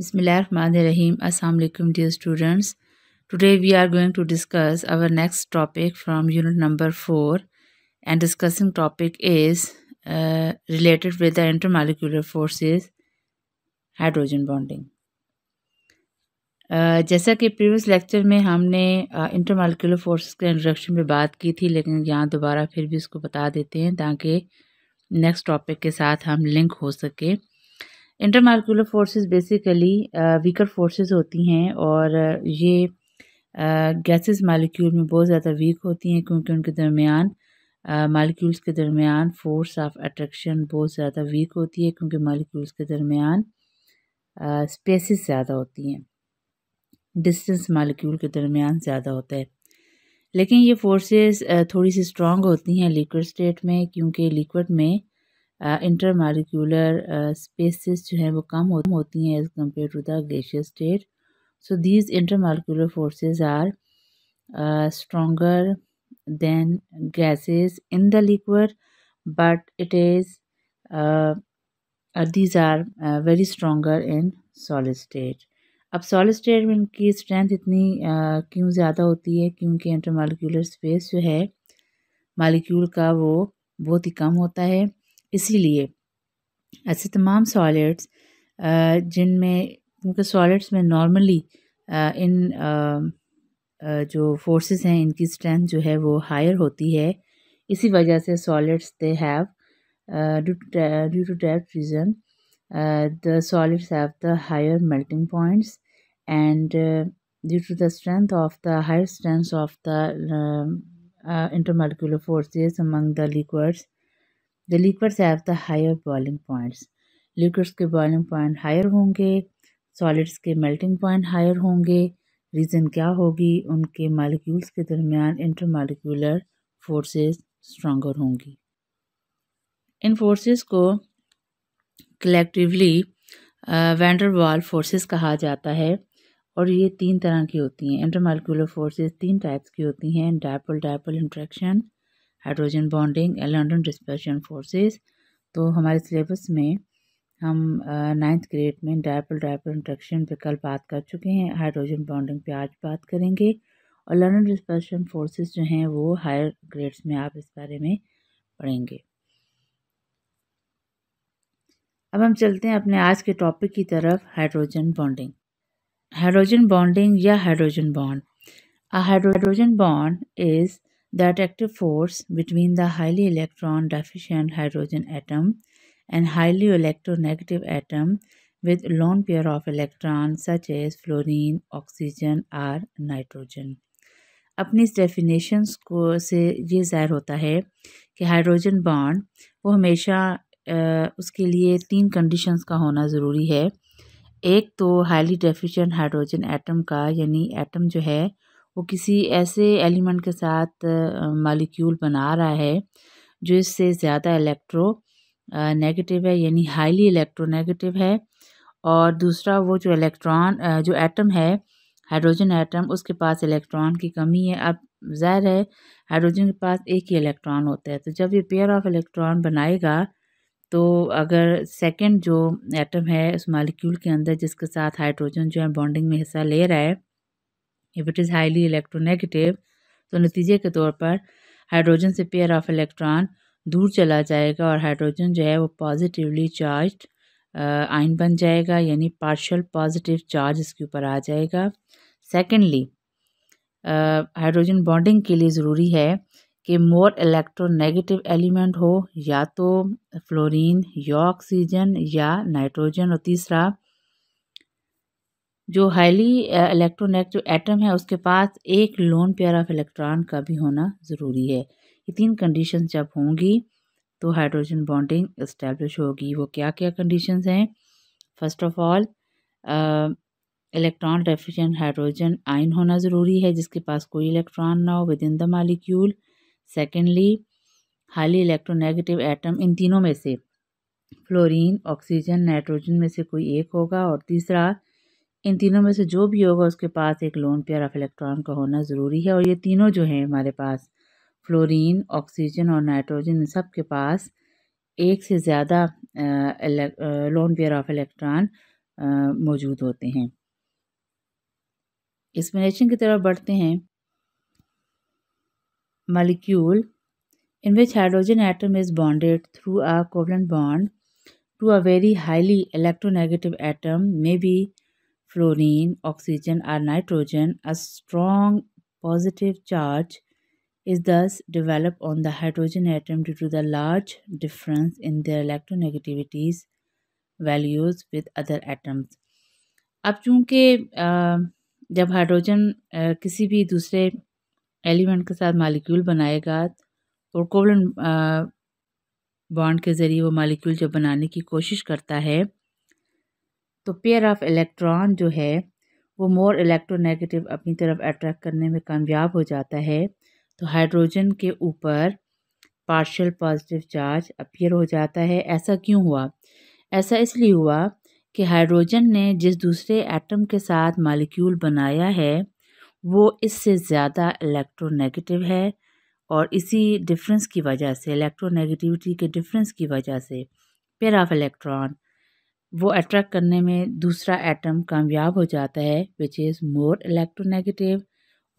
बिसमीम अलकुम dear students today we are going to discuss our next topic from unit number four and discussing topic is related with the intermolecular forces hydrogen bonding जैसा कि previous lecture में हमने inter intermolecular force के introduction पर बात की थी लेकिन यहाँ दोबारा फिर भी उसको बता देते हैं ताकि नेक्स्ट टॉपिक के साथ हम लिंक हो सकें molecular forces basically weaker forces होती हैं और uh, ये गैसेस uh, मालिक्यूल में बहुत ज़्यादा वीक होती हैं क्योंकि उनके दरमियान मालिक्यूल्स uh, के दरमियान फोर्स ऑफ अट्रैक्शन बहुत ज़्यादा वीक होती है क्योंकि मालिक्यूल्स के दरमियान स्पेसिस ज़्यादा होती हैं डिस्टेंस मालिक्यूल के दरमियान ज़्यादा होता है लेकिन ये फोर्सेस थोड़ी सी स्ट्रॉन्ग होती हैं लिक्विड स्टेट में क्योंकि लिक्विड में इंटर मालिकुलर स्पेसिस जो हैं वो कम होती हैं as compare to the glacier state so these inter molecular forces are stronger than gases in the liquid but it is these are very stronger in solid state अब solid state में इनकी strength इतनी क्यों ज़्यादा होती है क्योंकि inter molecular space जो है मालिक्यूल का वो बहुत ही कम होता है इसीलिए ऐसे तमाम सॉलिड्स जिनमें क्योंकि सॉलिड्स में नॉर्मली इन जो फोर्सेस हैं इनकी स्ट्रेंथ जो है वो हायर होती है इसी वजह से solids they have due to that reason the solids have the higher melting points and due to the strength of the higher strength of the intermolecular forces among the liquids the liquids have the higher boiling points liquids के boiling point higher होंगे solids के melting point higher होंगे reason क्या होगी उनके molecules के दरमियान molecular forces stronger होंगी इन फोर्सेस को कलेक्टिवली वैंडरवाल फोर्सेस कहा जाता है और ये तीन तरह की होती हैं इंटर मालिकुलर फोर्सेज तीन टाइप्स की होती हैं dipole dipole interaction hydrogen bonding and London dispersion forces तो हमारे सिलेबस में हम नाइन्थ ग्रेड में डायपल डायपल इंट्रक्शन पर कल बात कर चुके हैं हाइड्रोजन बॉन्डिंग पे आज बात करेंगे और लंडन डिस्पर्शन फोर्सेस जो हैं वो हायर ग्रेड्स में आप इस बारे में पढ़ेंगे अब हम चलते हैं अपने आज के टॉपिक की तरफ हाइड्रोजन बॉन्डिंग हाइड्रोजन बॉन्डिंग या hydrogen bond hydrogen bond is The attractive force between the highly electron deficient hydrogen atom and highly electronegative atom with lone pair of electrons such as fluorine, oxygen or nitrogen. अपनी इस definition को से ये ज़ाहिर होता है कि hydrogen bond वो हमेशा उसके लिए तीन कंडीशंस का होना ज़रूरी है एक तो हाईली डेफिशिएंट हाइड्रोजन एटम का यानी एटम जो है वो किसी ऐसे एलिमेंट के साथ मालिक्यूल बना रहा है जो इससे ज़्यादा इलेक्ट्रो नेगेटिव है यानी हाईली इलेक्ट्रोनेगेटिव है और दूसरा वो जो इलेक्ट्रॉन जो एटम है हाइड्रोजन एटम उसके पास इलेक्ट्रॉन की कमी है अब ज़ाहिर है हाइड्रोजन के पास एक ही इलेक्ट्रॉन होता है तो जब ये पेयर ऑफ इलेक्ट्रॉन बनाएगा तो अगर सेकंड जो एटम है उस मालिक्यूल के अंदर जिसके साथ हाइड्रोजन जो है बॉन्डिंग में हिस्सा ले रहा है if it is highly electronegative तो नतीजे के तौर पर हाइड्रोजन से पेयर ऑफ इलेक्ट्रॉन दूर चला जाएगा और हाइड्रोजन जो है वो पॉजिटिवली चार्ज आयन बन जाएगा यानी पार्शल पॉजिटिव चार्ज इसके ऊपर आ जाएगा सेकेंडली हाइड्रोजन बॉन्डिंग के लिए ज़रूरी है कि मोर इलेक्ट्रोनेगेटिव एलिमेंट हो या तो फ्लोरीन या ऑक्सीजन या नाइट्रोजन और तीसरा जो हाईली इलेक्ट्रोनेगेटिव uh, जो एटम है उसके पास एक लोन पेयर ऑफ इलेक्ट्रॉन का भी होना ज़रूरी है ये तीन कंडीशन जब होंगी तो हाइड्रोजन बॉन्डिंग इस्टेब्लिश होगी वो क्या क्या कंडीशन हैं first of all electron deficient hydrogen ion होना ज़रूरी है जिसके पास कोई इलेक्ट्रॉन ना हो within the molecule secondly highly electronegative atom इन तीनों में से फ्लोरीन ऑक्सीजन नाइट्रोजन में से कोई एक होगा और तीसरा इन तीनों में से जो भी होगा उसके पास एक लोन पेयर ऑफ इलेक्ट्रॉन का होना ज़रूरी है और ये तीनों जो हैं हमारे पास फ्लोरीन ऑक्सीजन और नाइट्रोजन इन सब के पास एक से ज़्यादा लोन पेयर ऑफ इलेक्ट्रॉन मौजूद होते हैं एक्सप्लेनेशन की तरफ बढ़ते हैं molecule in which hydrogen atom is bonded through a covalent bond to a very highly electronegative atom may be fluorine, oxygen or nitrogen, a strong positive charge is thus developed on the hydrogen atom due to the large difference in their electronegativities values with other atoms. अब चूँकि जब hydrogen किसी भी दूसरे element के साथ molecule बनाएगा और कोवलन बॉन्ड के ज़रिए वो मालिक्यूल जब बनाने की कोशिश करता है तो पेयर ऑफ इलेक्ट्रॉन जो है वो मोर इलेक्ट्रोनेगेटिव अपनी तरफ अट्रैक्ट करने में कामयाब हो जाता है तो हाइड्रोजन के ऊपर पार्शियल पॉजिटिव चार्ज अपीयर हो जाता है ऐसा क्यों हुआ ऐसा इसलिए हुआ कि हाइड्रोजन ने जिस दूसरे एटम के साथ मालिक्यूल बनाया है वो इससे ज़्यादा इलेक्ट्रोनेगेटिव है और इसी डिफरेंस की वजह से इलेक्ट्रोनेगेटिविटी के डिफरेंस की वजह से पेयर ऑफ इलेक्ट्रॉन वो अट्रैक्ट करने में दूसरा एटम कामयाब हो जाता है विच इज़ मोर इलेक्ट्रोनेगेटिव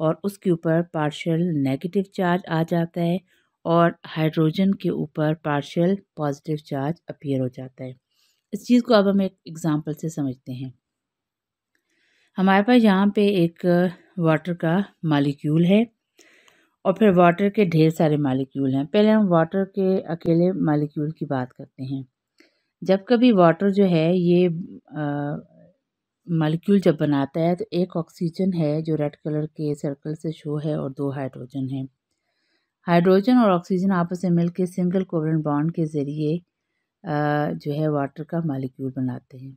और उसके ऊपर पार्शियल नेगेटिव चार्ज आ जाता है और हाइड्रोजन के ऊपर पार्शियल पॉजिटिव चार्ज अपीयर हो जाता है इस चीज़ को अब हम एक एग्ज़ाम्पल से समझते हैं हमारे पास यहाँ पे एक वाटर का मालिक्यूल है और फिर वाटर के ढेर सारे मालिक्यूल हैं पहले हम वाटर के अकेले मालिक्यूल की बात करते हैं जब कभी वाटर जो है ये मालिक्यूल जब बनाता है तो एक ऑक्सीजन है जो रेड कलर के सर्कल से शो है और दो हाइड्रोजन है हाइड्रोजन और ऑक्सीजन आपस में मिलकर सिंगल कोवलन बॉन्ड के ज़रिए जो है वाटर का मालिक्यूल बनाते हैं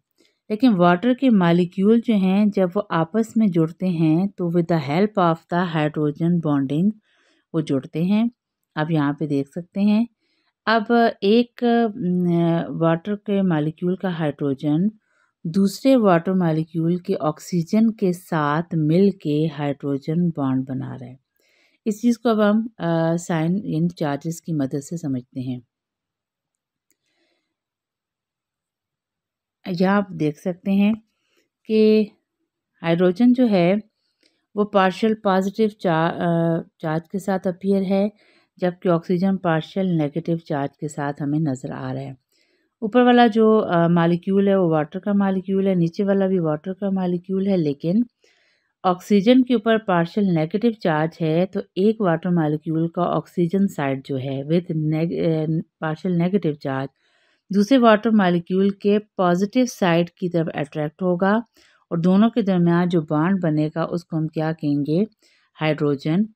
लेकिन वाटर के मालिक्यूल जो हैं जब वो आपस में जुड़ते हैं तो with the help of the hydrogen bonding वो जुड़ते हैं आप यहाँ पे देख सकते हैं अब एक वाटर के मालिक्यूल का हाइड्रोजन दूसरे वाटर मालिक्यूल के ऑक्सीजन के साथ मिल के हाइड्रोजन बॉन्ड बना रहा है इस चीज़ को अब हम साइन इन चार्जेस की मदद से समझते हैं यहाँ आप देख सकते हैं कि हाइड्रोजन जो है वो पार्शियल पॉजिटिव चार्ज के साथ अपीयर है जबकि ऑक्सीजन पार्शियल नेगेटिव चार्ज के साथ हमें नज़र आ रहा है ऊपर वाला जो मालिक्यूल है वो वाटर का मालिक्यूल है नीचे वाला भी वाटर का मालिक्यूल है लेकिन ऑक्सीजन के ऊपर पार्शियल नेगेटिव चार्ज है तो एक वाटर मालिक्यूल का ऑक्सीजन साइड जो है विथ ने पार्शियल नेगेटिव चार्ज दूसरे वाटर मालिक्यूल के पॉजिटिव साइड की तरफ अट्रैक्ट होगा और दोनों के दरमियान जो बॉन्ड बनेगा उसको हम क्या कहेंगे हाइड्रोजन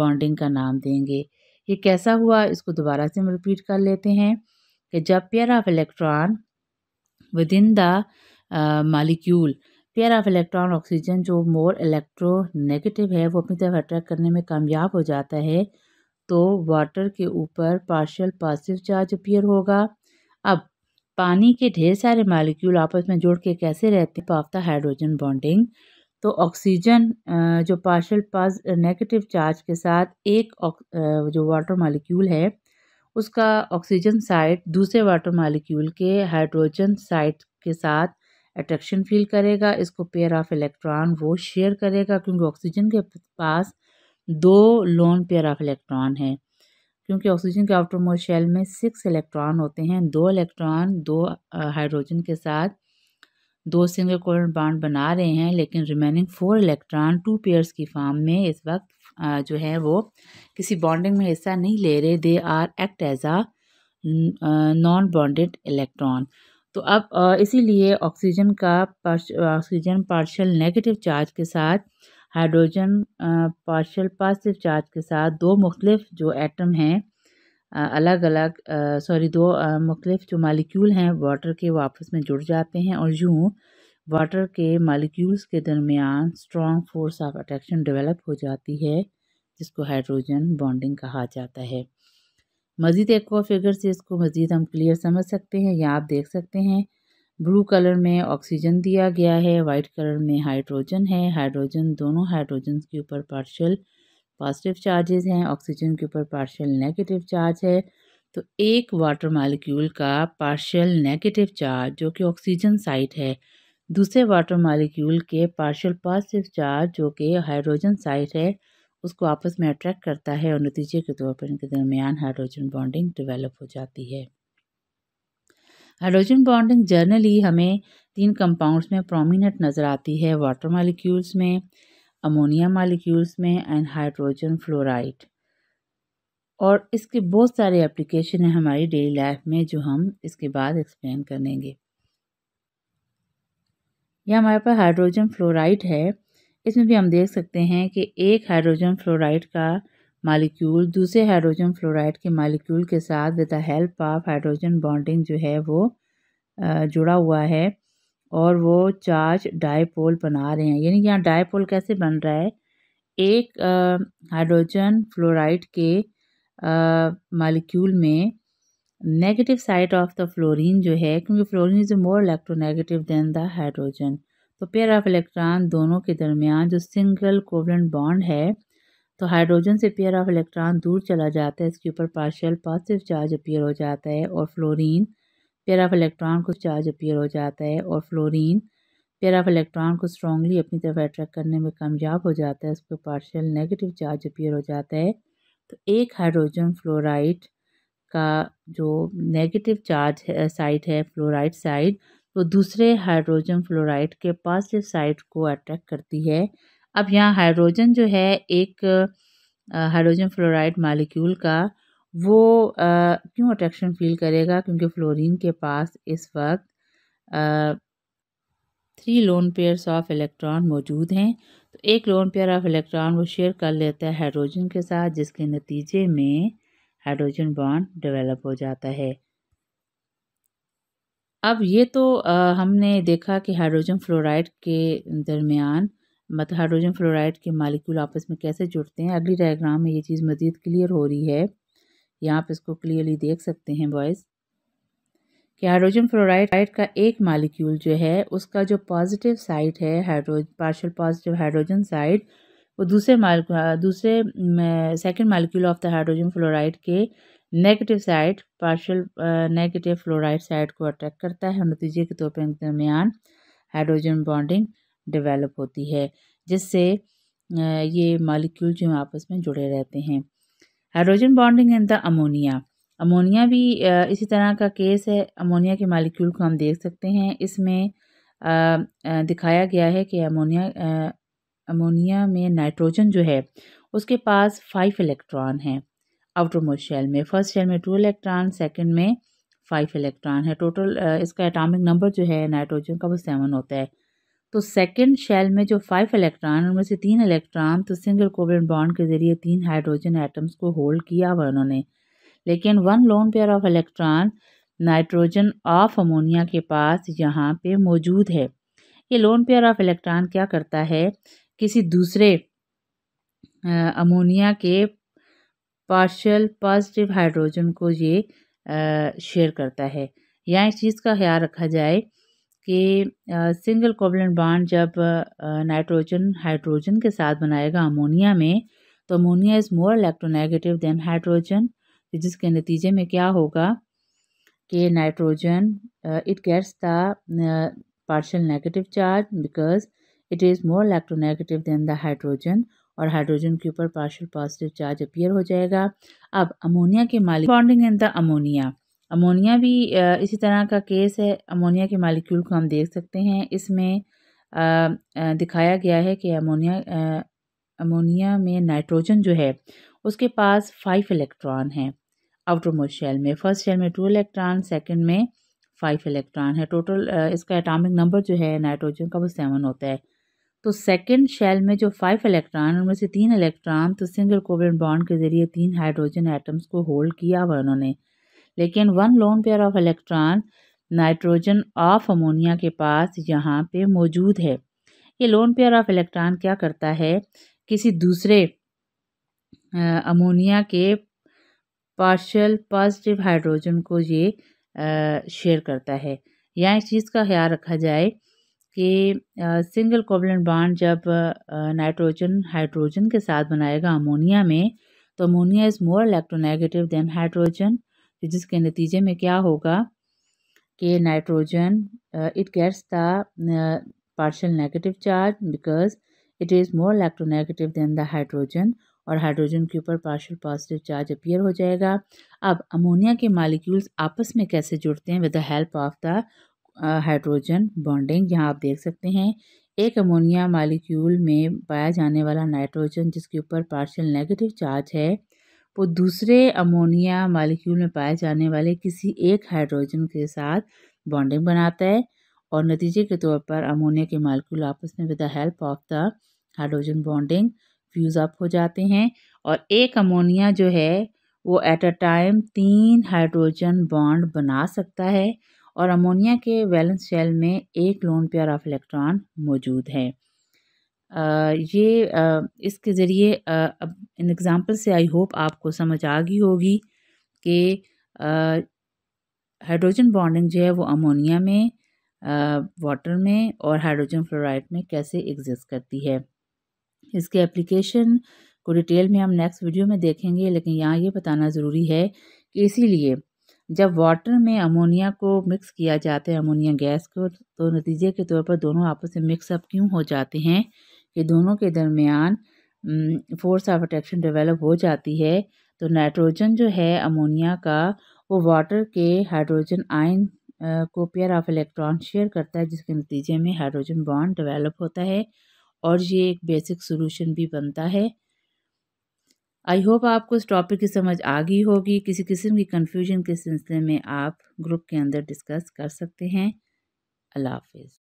बॉन्डिंग का नाम देंगे ये कैसा हुआ इसको दोबारा से हम रिपीट कर लेते हैं कि जब pair of electron within the molecule pair of electron oxygen जो मोर इलेक्ट्रो नेगेटिव है वो अपनी तरफ अट्रैक्ट करने में कामयाब हो जाता है तो वाटर के ऊपर पार्शियल पॉजिटिव चार्ज अपीयर होगा अब पानी के ढेर सारे मालिक्यूल आपस में जोड़ के कैसे रहते हैं तो हाइड्रोजन बॉन्डिंग तो ऑक्सीजन जो पार्शल पास नेगेटिव चार्ज के साथ एक जो वाटर मालिक्यूल है उसका ऑक्सीजन साइट दूसरे वाटर मालिक्यूल के हाइड्रोजन साइट के साथ अट्रैक्शन फील करेगा इसको पेयर ऑफ इलेक्ट्रॉन वो शेयर करेगा क्योंकि ऑक्सीजन के पास दो लोन पेयर ऑफ इलेक्ट्रॉन है क्योंकि ऑक्सीजन के आउटर मोर शेल में सिक्स इलेक्ट्रॉन होते हैं दो इलेक्ट्रॉन दो हाइड्रोजन के साथ दो सिंगल कोलन बॉन्ड बना रहे हैं लेकिन remaining four electron two pairs की फॉर्म में इस वक्त जो है वो किसी बॉन्डिंग में हिस्सा नहीं ले रहे they are act as a non bonded electron तो अब इसीलिए ऑक्सीजन का ऑक्सीजन पार्शल नेगेटिव चार्ज के साथ हाइड्रोजन पार्शल पॉजिटिव चार्ज के साथ दो मुख्तलिफ जो एटम हैं अलग अलग सॉरी दो मुख्तलिफ जो मालिक्यूल हैं वाटर के वो आपस में जुड़ जाते हैं और यूँ वाटर के मालिक्यूल्स के दरमियान strong force of attraction develop हो जाती है जिसको हाइड्रोजन बॉन्डिंग कहा जाता है मज़ीद एक फिगर से इसको मज़ीद हम क्लियर समझ सकते हैं या आप देख सकते हैं ब्लू कलर में ऑक्सीजन दिया गया है वाइट कलर में हाइड्रोजन है हाइड्रोजन दोनों हाइड्रोजन के ऊपर पार्शल पॉजिटिव चार्जेस हैं ऑक्सीजन के ऊपर पार्शियल नेगेटिव चार्ज है तो एक वाटर मालिक्यूल का पार्शियल नेगेटिव चार्ज जो कि ऑक्सीजन साइट है दूसरे वाटर मालिक्यूल के पार्शियल पॉजिटिव चार्ज जो कि हाइड्रोजन साइट है उसको आपस में अट्रैक्ट करता है और नतीजे के तौर पर इनके दरमियान हाइड्रोजन बॉन्डिंग डिवेलप हो जाती है हाइड्रोजन बॉन्डिंग जर्नली हमें तीन कंपाउंड्स में प्रोमिनेंट नज़र आती है वाटर मालिक्यूल्स में अमोनिया मालिक्यूल्स में एंड हाइड्रोजन फ्लोराइड और इसके बहुत सारे एप्लीकेशन हैं हमारी डेली लाइफ में जो हम इसके बाद एक्सप्लेन करेंगे यह हमारे पास हाइड्रोजन फ्लोराइड है इसमें भी हम देख सकते हैं कि एक हाइड्रोजन फ्लोराइड का मालिक्यूल दूसरे हाइड्रोजन फ्लोराइड के मालिक्यूल के साथ with the help of hydrogen bonding जो है वो जुड़ा हुआ है और वो चार्ज डाईपोल बना रहे हैं यानी यहाँ डाईपोल कैसे बन रहा है एक हाइड्रोजन फ्लोराइड के मालिक्यूल में negative side of the fluorine जो है क्योंकि fluorine is more electronegative than the hydrogen तो पेयर ऑफ इलेक्ट्रॉन दोनों के दरमियान जो सिंगल कोवलेंट बॉन्ड है तो हाइड्रोजन से पेयर ऑफ इलेक्ट्रॉन दूर चला जाता है इसके ऊपर पार्शियल पॉजिटिव चार्ज अपेयर हो जाता है और फ्लोरीन पेयर ऑफ इलेक्ट्रॉन को चार्ज अपीयर हो जाता है और फ्लोरीन पेयर ऑफ इलेक्ट्रॉन को स्ट्रॉन्गली अपनी तरफ अट्रैक्ट करने में कामयाब हो जाता है उस पर पार्शल नेगेटिव चार्ज अपीयर हो जाता है तो एक हाइड्रोजन फ्लोराइड का जो नेगेटिव चार्ज साइड है फ्लोराइड साइड वो दूसरे हाइड्रोजन फ्लोराइड के पॉजिटिव साइड को अट्रैक्ट करती है अब यहाँ हाइड्रोजन जो है एक हाइड्रोजन फ्लोराइड मालिक्यूल का वो क्यों अट्रैक्शन फील करेगा क्योंकि फ्लोरीन के पास इस वक्त three lone pairs of electron मौजूद हैं तो एक लोन पेयर ऑफ इलेक्ट्रॉन वो शेयर कर लेता है हाइड्रोजन के साथ जिसके नतीजे में हाइड्रोजन बॉन्ड डेवलप हो जाता है अब ये तो आ, हमने देखा कि हाइड्रोजन फ्लोराइड के दरमियान मतलब हाइड्रोजन फ्लोराइड के मालिक्यूल आपस में कैसे जुड़ते हैं अगली डायग्राम में ये चीज़ मज़ीद क्लियर हो रही है यहाँ आप इसको क्लियरली देख सकते हैं बॉयज़ कि हाइड्रोजन फ्लोराइड का एक मालिक्यूल जो है उसका जो पॉजिटिव साइड है hydro partial positive hydrogen side वो दूसरे माल हाँ, दूसरे second molecule of the hydrogen fluoride के negative side partial negative fluoride side को अट्रैक्ट करता है नतीजे के तौर पर इनके दरमियान हाइड्रोजन बॉन्डिंग डिवेलप होती है जिससे ये मालिक्यूल जो आपस में जुड़े रहते हैं hydrogen bonding and the ammonia ammonia भी इसी तरह का केस है अमोनिया के मालिक्यूल को हम देख सकते हैं इसमें दिखाया गया है कि अमोनिया अमोनिया में नाइट्रोजन जो है उसके पास फाइव इलेक्ट्रॉन है आउटर मोस्ट शेल में फर्स्ट शेल में टू इलेक्ट्रॉन सेकंड में फाइव इलेक्ट्रॉन है टोटल इसका एटॉमिक नंबर जो है नाइट्रोजन का वो सेवन होता है तो सेकेंड शेल में जो फाइव इलेक्ट्रॉन उनमें से तीन इलेक्ट्रॉन तो सिंगल कोवेलेंट बॉन्ड के जरिए तीन हाइड्रोजन एटम्स को होल्ड किया हुआ उन्होंने लेकिन one lone pair of electron nitrogen of ammonia के पास यहाँ पे मौजूद है ये लोन पेयर ऑफ इलेक्ट्रॉन क्या करता है किसी दूसरे अमोनिया के पार्शल पॉजिटिव हाइड्रोजन को ये शेयर करता है यहाँ इस चीज़ का ख्याल रखा जाए कि सिंगल कोवलेंट बांड जब नाइट्रोजन हाइड्रोजन के साथ बनाएगा अमोनिया में तो ammonia is more electronegative than hydrogen जिसके नतीजे में क्या होगा कि nitrogen it gets the partial negative charge because it is more electronegative than the hydrogen और हाइड्रोजन के ऊपर पार्शल पॉजिटिव चार्ज अपीयर हो जाएगा अब अमोनिया के molecule bonding in the ammonia ammonia भी इसी तरह का केस है अमोनिया के मालिक्यूल को हम देख सकते हैं इसमें दिखाया गया है कि अमोनिया अमोनिया में नाइट्रोजन जो है उसके पास फाइव इलेक्ट्रॉन है आउटर मोस्ट शेल में फर्स्ट शेल में टू इलेक्ट्रॉन सेकंड में फाइव इलेक्ट्रॉन है टोटल इसका एटॉमिक नंबर जो है नाइट्रोजन का वो सेवन होता है तो सेकंड शेल में जो फाइव इलेक्ट्रॉन उनमें से तीन इलेक्ट्रॉन तो सिंगल कोवेंट बॉन्ड के ज़रिए तीन हाइड्रोजन एटम्स को होल्ड किया हुआ उन्होंने लेकिन one lone pair of electron nitrogen of ammonia के पास यहाँ पे मौजूद है ये लोन पेयर ऑफ इलेक्ट्रॉन क्या करता है किसी दूसरे अमोनिया के पार्शल पॉजिटिव हाइड्रोजन को ये शेयर करता है यहाँ इस चीज़ का ख्याल रखा जाए कि सिंगल कोबलेंट बांड जब नाइट्रोजन हाइड्रोजन के साथ बनाएगा अमोनिया में तो ammonia is more electronegative than hydrogen तो जिसके नतीजे में क्या होगा कि nitrogen it gets the partial negative charge because it is more electronegative than the hydrogen और हाइड्रोजन के ऊपर पार्शियल पॉजिटिव चार्ज अपीयर हो जाएगा अब अमोनिया के मालिक्यूल्स आपस में कैसे जुड़ते हैं with the help of the hydrogen bonding यहाँ आप देख सकते हैं एक अमोनिया मालिक्यूल में पाया जाने वाला नाइट्रोजन जिसके ऊपर पार्शियल नेगेटिव चार्ज है वो दूसरे अमोनिया मालिक्यूल में पाए जाने वाले किसी एक हाइड्रोजन के साथ बॉन्डिंग बनाता है और नतीजे के तौर पर अमोनिया के मालिक्यूल आपस में with the help of the hydrogen bonding fuse up हो जाते हैं और एक अमोनिया जो है वो एट अ टाइम तीन हाइड्रोजन बॉन्ड बना सकता है और अमोनिया के वैलेंस शेल में एक लोन पेयर ऑफ इलेक्ट्रॉन मौजूद है ये इसके ज़रिए अब इन एग्ज़ाम्पल से आई होप आपको समझ आ गई होगी कि हाइड्रोजन बॉन्डिंग जो है वो अमोनिया में वाटर में और हाइड्रोजन फ्लोराइड में कैसे एग्जिस्ट करती है इसके एप्लीकेशन को डिटेल में हम नेक्स्ट वीडियो में देखेंगे लेकिन यहाँ ये बताना ज़रूरी है कि इसीलिए जब वाटर में अमोनिया को मिक्स किया जाता है अमोनिया गैस को तो नतीजे के तौर पर दोनों आपस में मिक्सअप क्यों हो जाते हैं कि दोनों के दरमियान फोर्स ऑफ अट्रैक्शन डेवलप हो जाती है तो नाइट्रोजन जो है अमोनिया का वो वाटर के हाइड्रोजन आयन को पेयर ऑफ इलेक्ट्रॉन शेयर करता है जिसके नतीजे में हाइड्रोजन बॉन्ड डेवलप होता है और ये एक बेसिक सोल्यूशन भी बनता है आई होप आपको इस टॉपिक की समझ आ गई होगी किसी किस्म की कन्फ्यूजन के सिलसिले में आप ग्रुप के अंदर डिस्कस कर सकते हैं अल्लाह हाफिज़